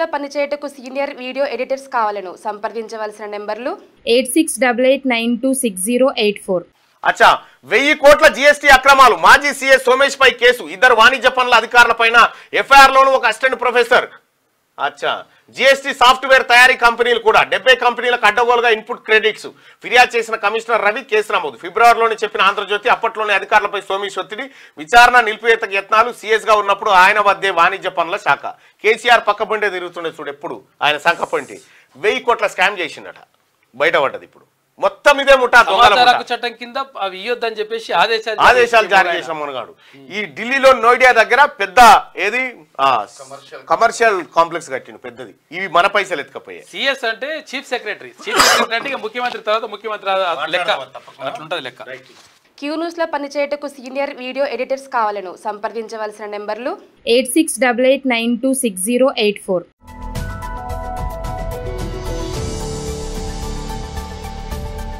లో పనిచేయటకు senior video editors కావాలను సంప్రదించవలసిన నెంబర్లు eight six double eight nine two six zero eight four అచ్చా వెయ్యి కోట్ల జీఎస్టీ అక్రమాలు మాజీ సీఎస్ సోమేష్ పై కేసు ఇద్దరు వాణిజ్య పనుల అధికారులపైన ఎఫ్ఐఆర్ లోను ఒక అసిస్టెంట్ ప్రొఫెసర్ అచ్చా జిఎస్టీ సాఫ్ట్వేర్ తయారీ కంపెనీలు కూడా డెబ్బై కంపెనీలకు అడ్డగోలుగా ఇన్పుట్ క్రెడిట్స్ ఫిర్యాదు చేసిన కమిషనర్ రవి కేసు నమోదు ఫిబ్రవరిలోనే చెప్పిన ఆంధ్రజ్యోతి అప్పట్లోనే అధికారులపై సోమేష్ ఒత్తిడి విచారణ నిలిపివేత యత్నాలు గా ఉన్నప్పుడు ఆయన వద్దే వాణిజ్య పనుల శాఖ కేసీఆర్ పక్కబండే తిరుగుతుండే చూడు ఎప్పుడు ఆయన శాఖ పంటి వెయ్యి కోట్ల స్కామ్ చేసిండట బయటపడ్డది ఇప్పుడు చట్టం ఇదే చట్టం కింద అవి ఇవ్వద్దని చెప్పేసి ఆదేశాలు ఆదేశాలు జారీ చేసాం మనగాడు ఈ ఢిల్లీలో నోయిడియా దగ్గర పెద్ద ఏది కమర్షియల్ కాంప్లెక్స్ కట్టిన పెద్దది ఇవి మన పైసలు ఎత్తుకపోయాయి సిఎస్ అంటే చీఫ్ సెక్రటరీ చీఫ్ సెక్రటరీ అంటే ముఖ్యమంత్రి తర్వాత ముఖ్యమంత్రి లెక్క లెక్క క్యూ న్యూస్ లో పనిచేయటకు సీనియర్ వీడియో ఎడిటర్స్ కావాలను సంప్రదించవలసిన నెంబర్లు eight six double eight nine two six zero eight four